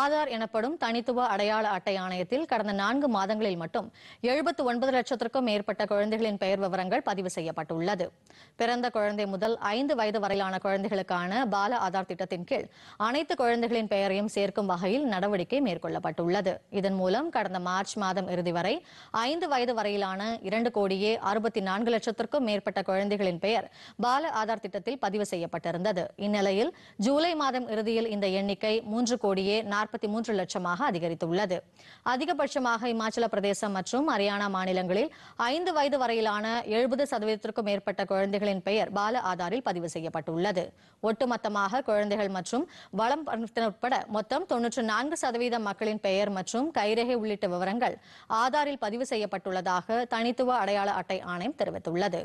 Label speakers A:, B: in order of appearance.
A: ஆதார் எனப்படும் தனித்துவ அடையாள அட்டை ஆணையத்தில் கடந்த நான்கு மாதங்களில் மட்டும் எழுபத்து ஒன்பது லட்சத்திற்கும் மேற்பட்ட குழந்தைகளின் பெயர் விவரங்கள் பதிவு செய்யப்பட்டுள்ளது பிறந்த குழந்தை முதல் ஐந்து வயது வரையிலான குழந்தைகளுக்கான பால ஆதார் திட்டத்தின் கீழ் அனைத்து குழந்தைகளின் பெயரையும் சேர்க்கும் வகையில் நடவடிக்கை மேற்கொள்ளப்பட்டுள்ளது இதன் மூலம் கடந்த மார்ச் மாதம் இறுதி வரை ஐந்து வயது வரையிலான இரண்டு கோடியே அறுபத்தி நான்கு லட்சத்திற்கும் மேற்பட்ட குழந்தைகளின் பெயர் பால ஆதார் திட்டத்தில் பதிவு செய்யப்பட்டிருந்தது இந்நிலையில் ஜூலை மாதம் இறுதியில் இந்த எண்ணிக்கை மூன்று கோடியே நாற்பத்தி மூன்று லட்சமாக அதிகரித்துள்ளது அதிகபட்சமாக இமாச்சல பிரதேசம் மற்றும் ஹரியானா மாநிலங்களில் ஐந்து வயது வரையிலான எழுபது சதவீதத்திற்கும் மேற்பட்ட குழந்தைகளின் பெயர் பால ஆதாரில் பதிவு செய்யப்பட்டுள்ளது ஒட்டுமொத்தமாக குழந்தைகள் மற்றும் வளம் உட்பட மொத்தம் தொன்னூற்று நான்கு சதவீத மக்களின் பெயர் மற்றும் கைரேகை உள்ளிட்ட விவரங்கள் ஆதாரில் பதிவு செய்யப்பட்டுள்ளதாக தனித்துவ அடையாள அட்டை ஆணையம் தெரிவித்துள்ளது